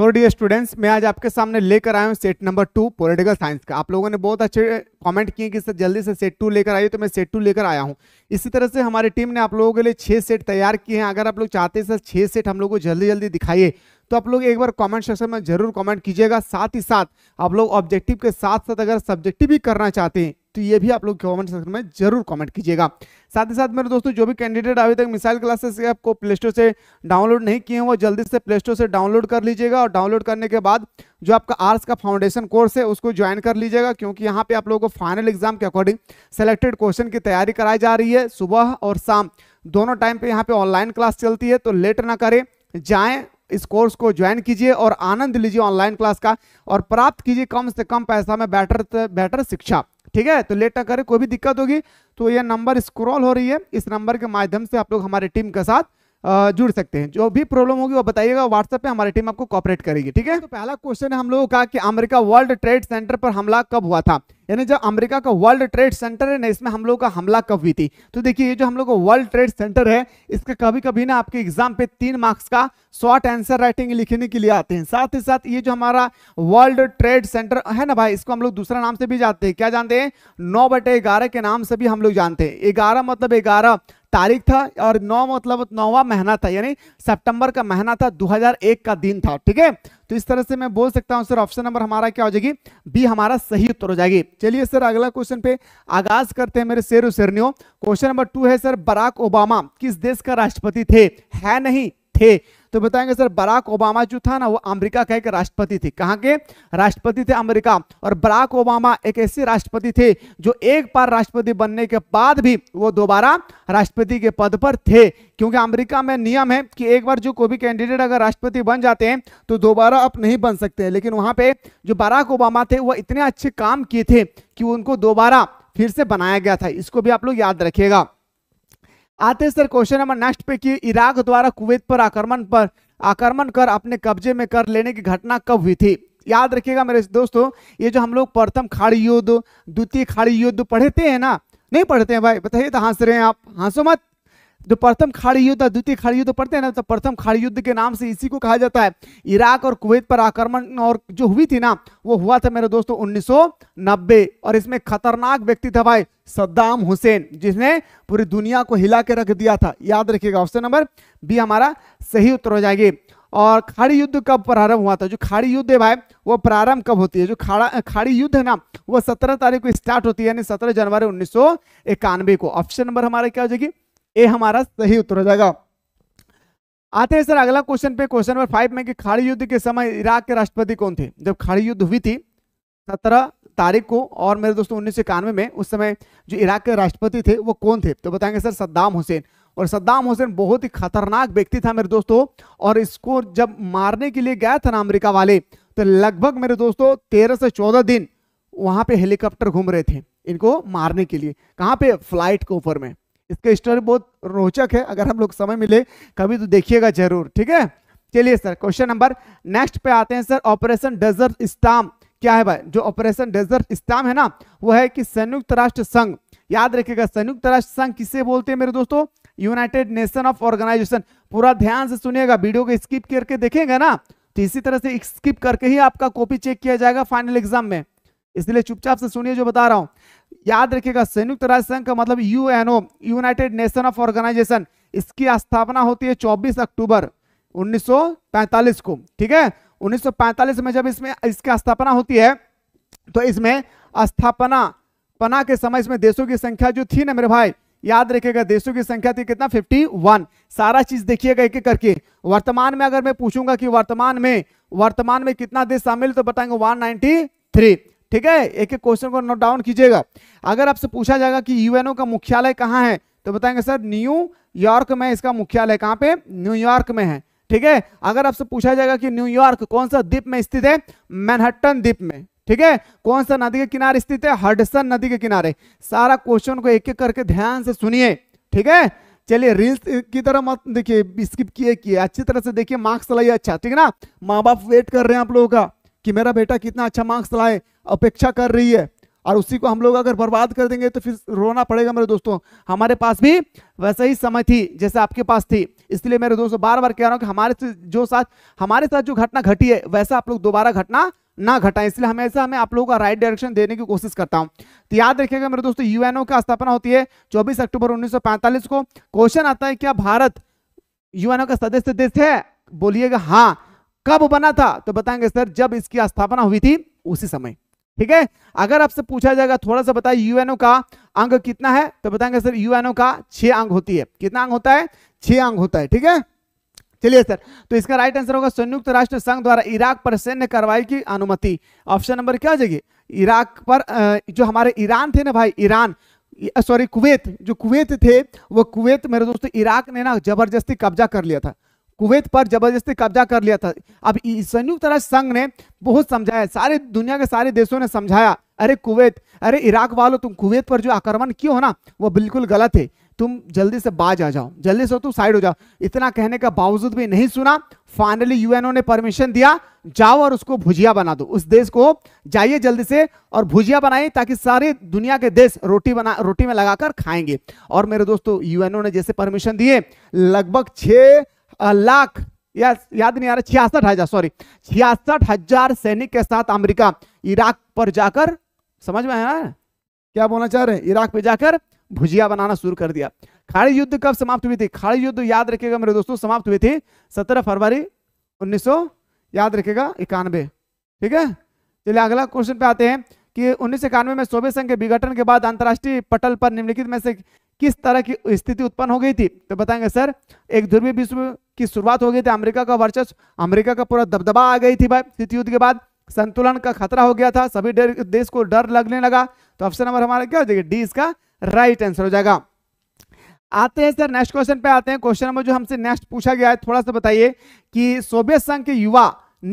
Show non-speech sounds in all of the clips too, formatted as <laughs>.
तो dear students मैं आज आपके सामने लेकर आया हूँ set number two political science का आप लोगों ने बहुत अच्छे कमेंट किए कि सर जल्दी से सेट टू लेकर आइए तो मैं सेट टू लेकर आया हूँ इसी तरह से हमारी टीम ने आप लोगों के लिए छः सेट तैयार किए हैं अगर आप लोग चाहते हैं सर छः सेट हम लोग को जल्दी जल्दी दिखाइए तो आप लोग एक बार कॉमेंट सेक्शन में जरूर कॉमेंट कीजिएगा साथ ही साथ आप लोग ऑब्जेक्टिव के साथ साथ अगर सब्जेक्टिव भी करना चाहते हैं तो ये भी आप लोग कमेंट सेक्शन में जरूर कमेंट कीजिएगा साथ ही साथ मेरे दोस्तों जो भी कैंडिडेट अभी तक मिसाइल क्लासेस के आपको प्ले स्टोर से डाउनलोड नहीं किए हैं वो जल्दी से प्ले स्टोर से डाउनलोड कर लीजिएगा और डाउनलोड करने के बाद जो आपका आर्ट्स का फाउंडेशन कोर्स है उसको ज्वाइन कर लीजिएगा क्योंकि यहाँ पे आप लोगों को फाइनल एग्जाम के अकॉर्डिंग सेलेक्टेड क्वेश्चन की तैयारी कराई जा रही है सुबह और शाम दोनों टाइम पर यहाँ पर ऑनलाइन क्लास चलती है तो लेट ना करें जाएँ इस कोर्स को ज्वाइन कीजिए और आनंद लीजिए ऑनलाइन क्लास का और प्राप्त कीजिए कम से कम पैसा में बेटर बेटर शिक्षा ठीक है तो लेट ना करें कोई भी दिक्कत होगी तो यह नंबर स्क्रॉल हो रही है इस नंबर के माध्यम से आप लोग हमारे टीम के साथ जुड़ सकते हैं जो भी प्रॉब्लम होगी वो बताइएगा व्हाट्सएप पे हमारी टीम आपको कॉपरेट करेगी ठीक है तो पहला क्वेश्चन है हम लोगों का कि अमेरिका वर्ल्ड ट्रेड सेंटर पर हमला कब हुआ था यानी जो अमेरिका का वर्ल्ड ट्रेड सेंटर है ना इसमें हम लोग का हमला कब हुई थी तो देखिए ये जो हम लोग वर्ल्ड ट्रेड सेंटर है इसका कभी कभी ना आपके एग्जाम पे तीन मार्क्स का शॉर्ट आंसर राइटिंग लिखने के लिए आते हैं साथ ही साथ ये जो हमारा वर्ल्ड ट्रेड सेंटर है ना भाई इसको हम लोग दूसरा नाम से भी जानते हैं क्या जानते हैं नौ बटे ग्यारह के नाम से भी हम लोग जानते हैं ग्यारह मतलब ग्यारह तारीख था और नौ मतलब नौवा महीना था यानी सितंबर का महीना था 2001 का दिन था ठीक है तो इस तरह से मैं बोल सकता हूं सर ऑप्शन नंबर हमारा क्या हो जाएगी बी हमारा सही उत्तर हो जाएगी चलिए सर अगला क्वेश्चन पे आगाज करते हैं मेरे शेर शेरनियों क्वेश्चन नंबर टू है सर बराक ओबामा किस देश का राष्ट्रपति थे है नहीं थे तो बताएंगे सर बराक ओबामा जो था ना वो अमेरिका का एक राष्ट्रपति थे कहाँ के राष्ट्रपति थे अमेरिका और बराक ओबामा एक ऐसे राष्ट्रपति थे जो एक बार राष्ट्रपति बनने के बाद भी वो दोबारा राष्ट्रपति के पद पर थे क्योंकि अमेरिका में नियम है कि एक बार जो कोई भी कैंडिडेट अगर राष्ट्रपति बन जाते हैं तो दोबारा अब नहीं बन सकते हैं लेकिन वहां पे जो बराक ओबामा थे वो इतने अच्छे काम किए थे कि उनको दोबारा फिर से बनाया गया था इसको भी आप लोग याद रखिएगा आते सर क्वेश्चन नंबर नेक्स्ट पे कि इराक द्वारा कुवैत पर आक्रमण पर आक्रमण कर अपने कब्जे में कर लेने की घटना कब हुई थी याद रखिएगा मेरे दोस्तों ये जो हम लोग प्रथम खाड़ी युद्ध द्वितीय खाड़ी युद्ध पढ़ते हैं ना नहीं पढ़ते हैं भाई बताइए तो हंस हाँ रहे हैं आप हंसो हाँ मत जो प्रथम खाड़ी युद्ध है द्वितीय खाड़ी युद्ध पढ़ते हैं ना तो प्रथम खाड़ी युद्ध के नाम से इसी को कहा जाता है इराक और कुवैत पर आक्रमण और जो हुई थी ना वो हुआ था मेरे दोस्तों उन्नीस और इसमें खतरनाक व्यक्ति था भाई सद्दाम हुसैन जिसने पूरी दुनिया को हिला के रख दिया था याद रखिएगा ऑप्शन नंबर बी हमारा सही उत्तर हो जाएगी और खाड़ी युद्ध कब प्रारंभ हुआ था जो खाड़ी युद्ध है भाई वो प्रारंभ कब होती है जो खाड़ा खाड़ी युद्ध है ना वो सत्रह तारीख को स्टार्ट होती है यानी सत्रह जनवरी उन्नीस को ऑप्शन नंबर हमारा क्या हो जाएगी ए हमारा सही उत्तर हो जाएगा आते हैं सर अगला क्वेश्चन पे क्वेश्चन नंबर फाइव में कि खाड़ी युद्ध के समय इराक के राष्ट्रपति कौन थे जब खाड़ी युद्ध हुई थी सत्रह तारीख को और मेरे दोस्तों उन्नीस में उस समय जो इराक के राष्ट्रपति थे वो कौन थे तो बताएंगे सर सद्दाम हुसैन और सद्दाम हुसैन बहुत ही खतरनाक व्यक्ति था मेरे दोस्तों और इसको जब मारने के लिए गया था ना अमरीका वाले तो लगभग मेरे दोस्तों तेरह से चौदह दिन वहां पे हेलीकॉप्टर घूम रहे थे इनको मारने के लिए कहाँ पे फ्लाइट के ऊपर में इसका स्टोरी बहुत रोचक है अगर हम लोग समय मिले कभी तो देखिएगा जरूर ठीक है चलिए सर क्वेश्चन नंबर नेक्स्ट पे आते हैं सर ऑपरेशन डेजर्ट स्टाम क्या है भाई जो ऑपरेशन डेजर्ट स्टाम है ना वो है कि संयुक्त राष्ट्र संघ याद रखिएगा संयुक्त राष्ट्र संघ किसे बोलते हैं मेरे दोस्तों यूनाइटेड नेशन ऑफ ऑर्गेनाइजेशन पूरा ध्यान से सुनिएगा वीडियो को स्किप करके देखेंगे ना तो इसी तरह से स्किप करके ही आपका कॉपी चेक किया जाएगा फाइनल एग्जाम में इसलिए चुपचाप से सुनिए जो बता रहा हूं याद रखिएगा संयुक्त राष्ट्र संघ का मतलब UNO United Nation of organization इसकी स्थापना होती है 24 अक्टूबर 1945 को ठीक है 1945 में जब इसमें इसकी स्थापना होती है तो इसमें स्थापना पना के समय इसमें देशों की संख्या जो थी ना मेरे भाई याद रखिएगा देशों की संख्या थी कितना 51 सारा चीज देखिएगा एक एक करके वर्तमान में अगर मैं पूछूंगा कि वर्तमान में वर्तमान में कितना देश शामिल तो बताएंगे थ्री ठीक है एक एक क्वेश्चन को नोट डाउन कीजिएगा अगर आपसे पूछा जाएगा कि यूएनओ का मुख्यालय कहाँ है तो बताएंगे सर न्यू यॉर्क में इसका मुख्यालय कहाँ पे न्यूयॉर्क में है ठीक है अगर आपसे पूछा जाएगा कि न्यूयॉर्क कौन सा द्वीप में स्थित है मैनहट्टन द्वीप में ठीक है कौन सा नदी के किनारे स्थित है हडसन नदी के किनारे सारा क्वेश्चन को एक एक करके ध्यान से सुनिए ठीक है चलिए रील्स की तरह मत देखिए स्किप किए किए अच्छी तरह से देखिए मार्क्स लाइए अच्छा ठीक है ना माँ बाप वेट कर रहे हैं आप लोगों का कि मेरा बेटा कितना अच्छा मार्क्स लाए अपेक्षा कर रही है और उसी को हम लोग अगर बर्बाद कर देंगे तो फिर रोना पड़ेगा मेरे दोस्तों हमारे पास भी वैसा ही समय थी जैसे आपके पास थी इसलिए मेरे दोस्तों बार बार कह रहा हूँ कि हमारे जो साथ हमारे साथ जो घटना घटी है वैसा आप लोग दोबारा घटना ना घटाएं इसलिए हमेशा मैं आप लोगों का राइट डायरेक्शन देने की कोशिश करता हूं तो याद रखिएगा मेरे दोस्तों यूएनओ की स्थापना होती है चौबीस अक्टूबर उन्नीस को क्वेश्चन आता है क्या भारत यूएनओ का सदस्य देश है बोलिएगा हाँ कब बना था तो बताएंगे सर जब इसकी स्थापना हुई थी उसी समय ठीक है अगर आपसे पूछा जाएगा थोड़ा सा बताए यूएनओ का अंग कितना है तो बताएंगे सर यूएनओ का छह अंग होती है कितना अंग होता है छह अंग होता है ठीक है चलिए सर तो इसका राइट आंसर होगा संयुक्त राष्ट्र संघ द्वारा इराक पर सैन्य कार्रवाई की अनुमति ऑप्शन नंबर क्या हो जाएगी इराक पर जो हमारे ईरान थे ना भाई ईरान सॉरी कुवैत जो कुवैत थे वो कुवैत मेरे दोस्तों इराक ने ना जबरदस्ती कब्जा कर लिया था कुवैत पर जबरदस्ती कब्जा कर लिया था अब संयुक्त राष्ट्र संघ ने बहुत समझाया सारे दुनिया के सारे देशों ने समझाया अरे कुवैत अरे इराक वालों तुम कुवैत पर जो आक्रमण किया हो ना वो बिल्कुल गलत है तुम जल्दी से बाज आ जाओ जल्दी से तुम साइड हो जाओ इतना कहने का बावजूद भी नहीं सुना फाइनली यूएनओ ने परमिशन दिया जाओ और उसको भुजिया बना दो उस देश को जाइए जल्दी से और भुजिया बनाइए ताकि सारे दुनिया के देश रोटी बना रोटी में लगाकर खाएंगे और मेरे दोस्तों यूएनओ ने जैसे परमिशन दिए लगभग छह लाख या याद नहीं आ रहा छियासठ हजार सॉरी छियासठ हजार सैनिक के साथ अमेरिका इराक पर जाकर समझ में आया क्या बोलना चाह रहे हैं इराक पर जाकर भुजिया बनाना शुरू कर दिया खाड़ी युद्ध कब समाप्त हुई थी खाड़ी युद्ध याद रखिएगा मेरे दोस्तों समाप्त हुई थी सत्रह फरवरी उन्नीस याद रखिएगा इक्यानवे ठीक है चलिए अगला क्वेश्चन पे आते हैं कि उन्नीस में सोवियत संघ के विघटन के बाद अंतर्राष्ट्रीय पटल पर निम्नलिखित में से किस तरह की स्थिति उत्पन्न हो गई थी तो बताएंगे सर एक ध्रुवीय विश्व की शुरुआत हो गई थी अमेरिका का वर्चस्व अमेरिका का पूरा दबदबा आ गई थी भाई शीत युद्ध के बाद संतुलन का खतरा हो गया था सभी देश को डर लगने लगा तो ऑप्शन नंबर हमारा क्या हो जाएगा डी इसका राइट आंसर हो जाएगा आते हैं सर नेक्स्ट क्वेश्चन पे आते हैं क्वेश्चन नंबर जो हमसे नेक्स्ट पूछा गया है थोड़ा सा बताइए कि सोवियत संघ के युवा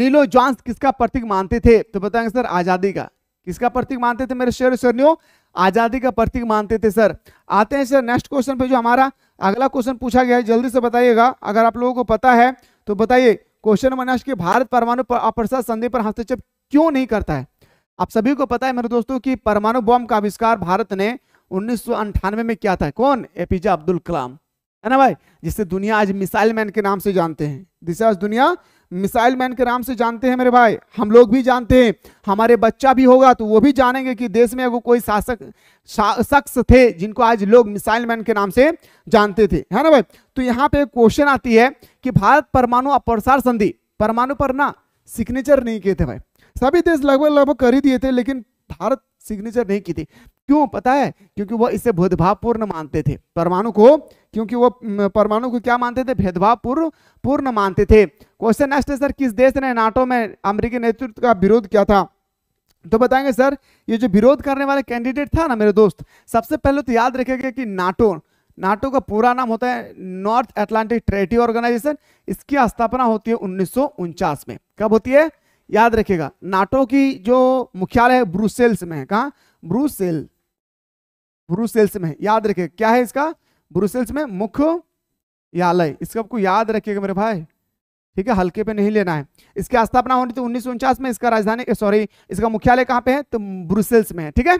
नीलो जॉन्स किसका प्रतीक मानते थे तो बताएंगे सर आजादी का किसका प्रतीक मानते थे मेरे शेर शेरनियों आजादी का प्रतीक मानते थे सर आते हैं सर नेक्स्ट क्वेश्चन पे जो हमारा अगला क्वेश्चन पूछा गया है जल्दी से बताइएगा अगर आप लोगों को पता है तो बताइए क्वेश्चन नंबर आज कि भारत परमाणु अपरसा संधि पर हस्तक्षेप क्यों नहीं करता है आप सभी को पता है मेरे दोस्तों कि परमाणु बॉम्ब का आविष्कार भारत ने उन्नीस में किया था कौन एपीजे अब्दुल कलाम है ना भाई जिसे दुनिया आज मिसाइल मैन के नाम से जानते हैं जिसे आज दुनिया मिसाइल मैन के नाम से जानते हैं मेरे भाई हम लोग भी जानते हैं हमारे बच्चा भी होगा तो वो भी जानेंगे कि देश में अगर कोई शासक शख्स थे जिनको आज लोग मिसाइल मैन के नाम से जानते थे है ना भाई तो यहाँ पे क्वेश्चन आती है कि भारत परमाणु अप्रसार संधि परमाणु पर ना सिग्नेचर नहीं किए थे भाई सभी देश लगभग लगभग कर ही दिए थे लेकिन भारत सिग्नेचर नहीं की थी क्यों पता है क्योंकि वह इसे भेदभावपूर्ण मानते थे परमाणु को क्योंकि वह परमाणु को क्या मानते थे भेदभावपूर्ण पूर्ण मानते थे क्वेश्चन नेक्स्ट है सर किस देश ने नाटो में अमेरिकी नेतृत्व का विरोध किया था तो बताएंगे सर ये जो विरोध करने वाले कैंडिडेट था ना मेरे दोस्त सबसे पहले तो याद रखेगा कि नाटो नाटो का पूरा नाम होता है नॉर्थ एटलांटिक ट्रेटी ऑर्गेनाइजेशन इसकी स्थापना होती है उन्नीस में कब होती है याद रखेगा नाटो की जो मुख्यालय है ब्रुसेल्स में है कहाँ ब्रुसेल्स में याद रखे क्या है इसका ब्रुसेल्स में मुख्यालय इसका आपको याद रखिएगा मेरे भाई ठीक है हल्के पे नहीं लेना है इसकी स्थापना होनी थी उन्नीस में इसका राजधानी सॉरी इसका मुख्यालय कहाँ पे है तो ब्रुसेल्स में है ठीक है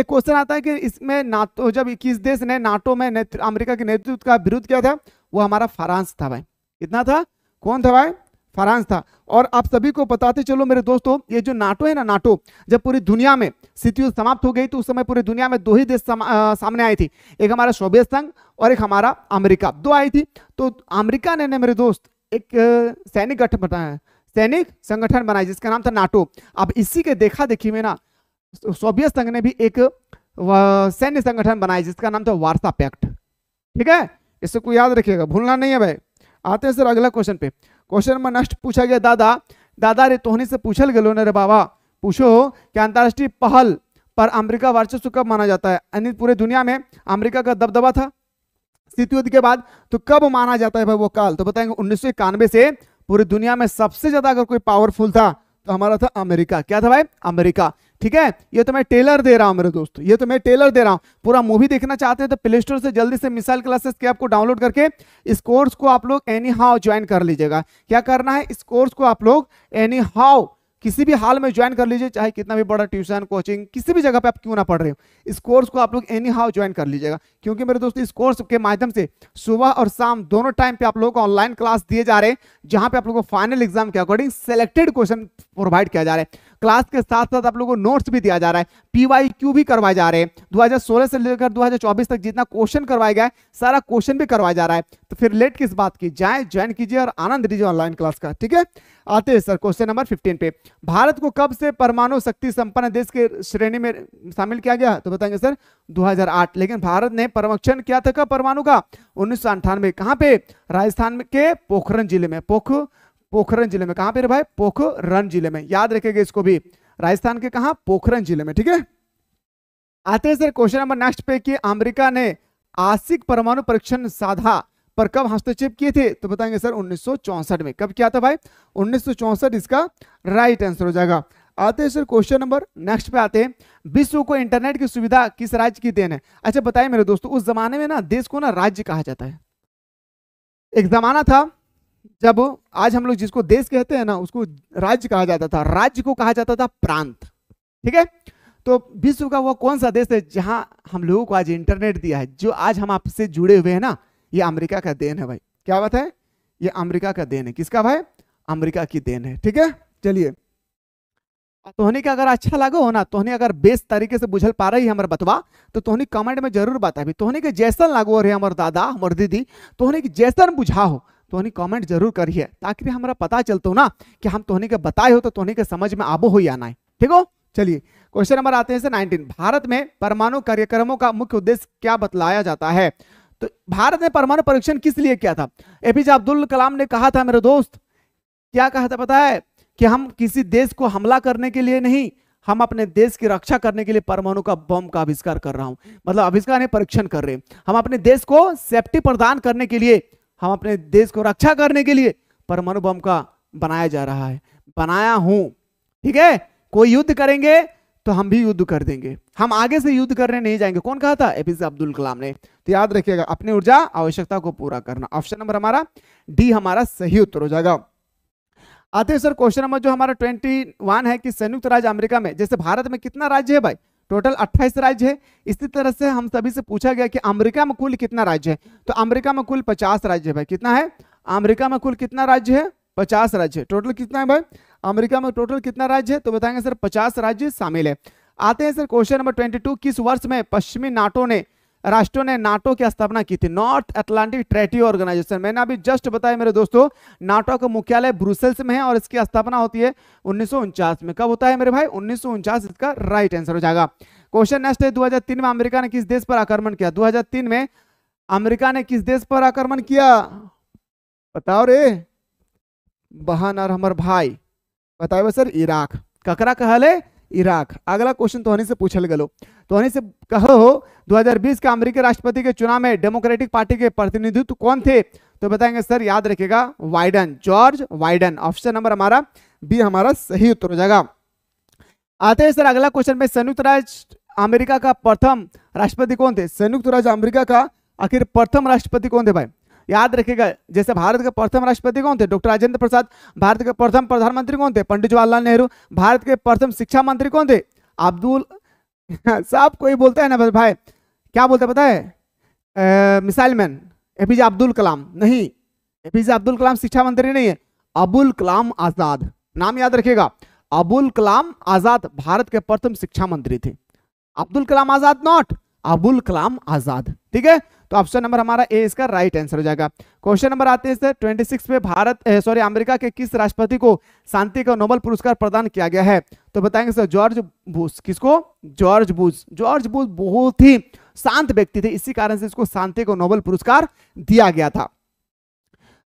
एक क्वेश्चन आता है कि इसमें नाटो जब किस देश ने नाटो में अमेरिका के नेतृत्व का विरोध किया था वो हमारा फ्रांस था भाई कितना था कौन था भाई फ्रांस था और आप सभी को बताते चलो मेरे दोस्तों ये जो नाटो है ना नाटो जब पूरी दुनिया में स्थिति समाप्त हो गई तो उस समय पूरी दुनिया में दो ही देश आ, सामने आई थी एक हमारा सोवियत संघ और एक हमारा अमेरिका दो आई थी तो अमेरिका ने, ने मेरे दोस्त एक सैनिक गठन बनाया सैनिक संगठन बनाया जिसका नाम था नाटो अब इसी के देखा देखी में ना सोवियत संघ ने भी एक सैन्य संगठन बनाया जिसका नाम था वार्सा पैक्ट ठीक है इसको याद रखिएगा भूलना नहीं है भाई आते हैं सर अगला क्वेश्चन पे क्वेश्चन में नेक्स्ट पूछा गया दादा दादा रे तोहनी से पूछल गलो न रे बाबा पूछो कि अंतर्राष्ट्रीय पहल पर अमेरिका वर्चस्व कब माना जाता है यानी पूरे दुनिया में अमेरिका का दबदबा था स्थिति युद्ध के बाद तो कब माना जाता है भाई वो काल तो बताएंगे उन्नीस से पूरी दुनिया में सबसे ज्यादा अगर कोई पावरफुल था तो हमारा था अमेरिका क्या था भाई अमेरिका ठीक है ये तो मैं टेलर दे रहा हूं मेरे दोस्त ये तो मैं टेलर दे रहा हूँ पूरा मूवी देखना चाहते हैं तो प्ले स्टोर से जल्दी से मिसाइल क्लासेस के आपको डाउनलोड करके इस कोर्स को आप लोग एनी हाउ ज्वाइन कर लीजिएगा क्या करना है इस कोर्स को आप लोग एनी हाउ किसी भी हाल में ज्वाइन कर लीजिए चाहे कितना भी बड़ा ट्यूशन कोचिंग किसी भी जगह पे आप क्यों ना पढ़ रहे हो इस कोर्स को आप लोग एनी हाउ ज्वाइन कर लीजिएगा क्योंकि मेरे दोस्तों इस कोर्स के माध्यम से सुबह और शाम दोनों टाइम पे आप लोगों को ऑनलाइन क्लास दिए जा रहे हैं जहां पे आप लोगों को फाइनल एग्जाम के अकॉर्डिंग सेलेक्टेड क्वेश्चन प्रोवाइड किया जा रहा है क्लास के साथ साथ आप लोगों को नोट्स भी दिया जा रहा है पीवाई क्यू भी करवाए जा रहे हैं 2016 से लेकर 2024 तक जितना क्वेश्चन करवाया गया है सारा क्वेश्चन भी करवाया जा रहा है तो फिर लेट किस बात की जाए ज्वाइन कीजिए और आनंद लीजिए ऑनलाइन क्लास का ठीक है आते हैं सर क्वेश्चन नंबर फिफ्टीन पे भारत को कब से परमाणु शक्ति संपन्न देश के श्रेणी में शामिल किया गया तो बताएंगे सर 2008 लेकिन भारत ने परमक्षण किया था परमाणु का उन्नीस सौ पे राजस्थान के पोखरण जिले में पोख पोखरण जिले में कहां पे भाई पोखरन जिले में याद रखेगा इसको भी राजस्थान के कहा पोखरण जिले में ठीक है आते हैं सर क्वेश्चन नंबर नेक्स्ट पे कि अमेरिका ने आसिक परमाणु परीक्षण साधा पर कब हस्तक्षेप किए थे तो बताएंगे सर 1964 में कब किया था भाई उन्नीस इसका राइट आंसर हो जाएगा आते हैं सर क्वेश्चन नंबर नेक्स्ट पे आते हैं विश्व को इंटरनेट की सुविधा किस राज्य की देन है अच्छा बताए मेरे दोस्तों उस जमाने में ना देश को ना राज्य कहा जाता है एक जमाना था जब आज हम लोग जिसको देश कहते हैं ना उसको राज्य कहा जाता था राज्य को कहा जाता था प्रांत ठीक है तो विश्व का वह कौन सा देश है जहां हम लोगों को आज इंटरनेट दिया है जो आज हम आपसे जुड़े हुए हैं ना ये अमेरिका का देन है भाई क्या बात है ये अमेरिका का देन है किसका भाई अमेरिका की देन है ठीक है चलिए तोहनी का अगर अच्छा लगा हो ना तोहनी अगर बेस तरीके से बुझल पा रही है हमारे बतवा तो तोहनी कमेंट में जरूर बताबी तोहनी के जैसन हो रहे हमारे दादा हमारे दीदी तोहनी के जैसन बुझा हो तोहनी कमेंट जरूर करिए ताकि हमारा पता चलते ना कि हम तोहनी के बताए हो तो तोहनी के समझ में आबो हो या ना ठीक हो चलिए क्वेश्चन नंबर आते हैं नाइनटीन भारत में परमाणु कार्यक्रमों का मुख्य उद्देश्य क्या बतलाया जाता है तो भारत ने परमाणु परीक्षण किस लिए किया था एपीजे अब्दुल कलाम ने कहा था मेरे दोस्त क्या कहा था पता है कि हम किसी देश को हमला करने के लिए नहीं हम अपने देश की रक्षा करने के लिए परमाणु का बम का आविष्कार कर रहा हूं मतलब आविष्कार परीक्षण कर रहे हैं हम अपने देश को सेफ्टी प्रदान करने के लिए हम अपने देश को रक्षा करने के लिए परमाणु बम का बनाया जा रहा है बनाया हूं ठीक है कोई युद्ध करेंगे तो हम भी युद्ध कर देंगे हम आगे से युद्ध करने नहीं जाएंगे कौन कहा था एपीजे अब्दुल कलाम ने तो याद रखिएगा अपनी ऊर्जा आवश्यकता को पूरा करना ऑप्शन नंबर हमारा डी हमारा सही उत्तर हो जाएगा आते सर क्वेश्चन नंबर जो हमारा 21 है कि संयुक्त राज्य अमेरिका में जैसे भारत में कितना राज्य है भाई टोटल 28 राज्य है इसी तरह से हम सभी से पूछा गया कि अमेरिका में कुल कितना राज्य है तो अमेरिका में कुल 50 राज्य है भाई कितना है अमेरिका में कुल कितना राज्य है 50 राज्य है टोटल कितना है भाई अमेरिका में टोटल कितना राज्य है तो बताएंगे सर पचास राज्य शामिल है आते हैं सर क्वेश्चन नंबर ट्वेंटी किस वर्ष में पश्चिमी नाटो ने राष्ट्रों ने नाटो की स्थापना की थी नॉर्थ अटलांटिक ट्रेटी ऑर्गेनाइजेशन मैंने अभी जस्ट बताया मेरे दोस्तों नाटो का मुख्यालय ब्रुसेल्स में है और इसकी स्थापना होती है उन्नीस में कब होता है मेरे भाई उन्नीस इसका राइट आंसर हो जाएगा क्वेश्चन नेक्स्ट है दो में अमेरिका ने किस देश पर आक्रमण किया दो में अमेरिका ने किस देश पर आक्रमण किया बताओ रे बहन और हमार भाई बताए सर इराक ककरा कहल इराक अगला क्वेश्चन तोहनी से पूछल गलो तो से कहो हो 2020 के अमेरिकी राष्ट्रपति के चुनाव में डेमोक्रेटिक पार्टी के प्रतिनिधित्व कौन थे तो बताएंगे सर याद रखेगा Biden George Biden option number हमारा बी हमारा सही उत्तर हो जाएगा आते हैं सर अगला क्वेश्चन में संयुक्त राज्य अमेरिका का प्रथम राष्ट्रपति कौन थे संयुक्त राज्य अमेरिका का आखिर प्रथम राष्ट्रपति कौन थे भाई याद रखेगा जैसे भारत के प्रथम राष्ट्रपति कौन थे डॉक्टर राजेंद्र प्रसाद भारत के प्रथम प्रधानमंत्री कौन थे पंडित जवाहरलाल नेहरू भारत के प्रथम शिक्षा मंत्री कौन थे अब्दुल <laughs> साहब कोई बोलता है ना भाई क्या बोलते हैं पता है missile man APJ Abdul Kalam नहीं एपीजे अब्दुल कलाम शिक्षा मंत्री नहीं है अबुल कलाम आजाद नाम याद रखेगा अबुल कलाम आजाद भारत के प्रथम शिक्षा मंत्री थे अब्दुल कलाम आजाद नॉट अबुल कलाम आजाद ठीक है तो ऑप्शन नंबर हमारा ए इसका राइट आंसर हो जाएगा क्वेश्चन नंबर आते हैं ट्वेंटी सिक्स में भारत सॉरी अमेरिका के किस राष्ट्रपति को शांति का नोबल पुरस्कार प्रदान किया गया है तो बताएंगे सर जॉर्ज बुश किसको जॉर्ज बुश जॉर्ज बुश बहुत ही शांत व्यक्ति थे इसी कारण से इसको शांति को नोबल पुरस्कार दिया गया था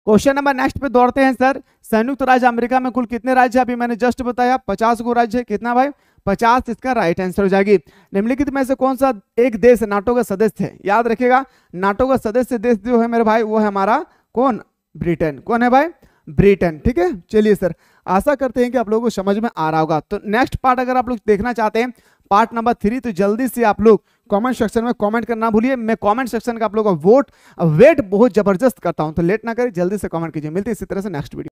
क्वेश्चन नंबर नेक्स्ट पे दौड़ते हैं सर संयुक्त राज्य अमेरिका में कुल कितने राज्य अभी मैंने जस्ट बताया पचास गो राज्य कितना भाई पचास इसका राइट आंसर हो जाएगी निम्नलिखित में से कौन सा एक देश नाटो का सदस्य है याद रखिएगा नाटो का सदस्य देश जो है मेरे भाई वो है हमारा कौन ब्रिटेन कौन है भाई ब्रिटेन ठीक है चलिए सर आशा करते हैं कि आप लोगों को समझ में आ रहा होगा तो नेक्स्ट पार्ट अगर आप लोग देखना चाहते हैं पार्ट नंबर थ्री तो जल्दी से आप लोग कमेंट सेक्शन में कमेंट करना भूलिए मैं कमेंट सेक्शन का आप लोगों का वोट वेट बहुत जबरदस्त करता हूं तो लेट ना करें जल्दी से कमेंट कीजिए मिलती इसी तरह से नेक्स्ट वीडियो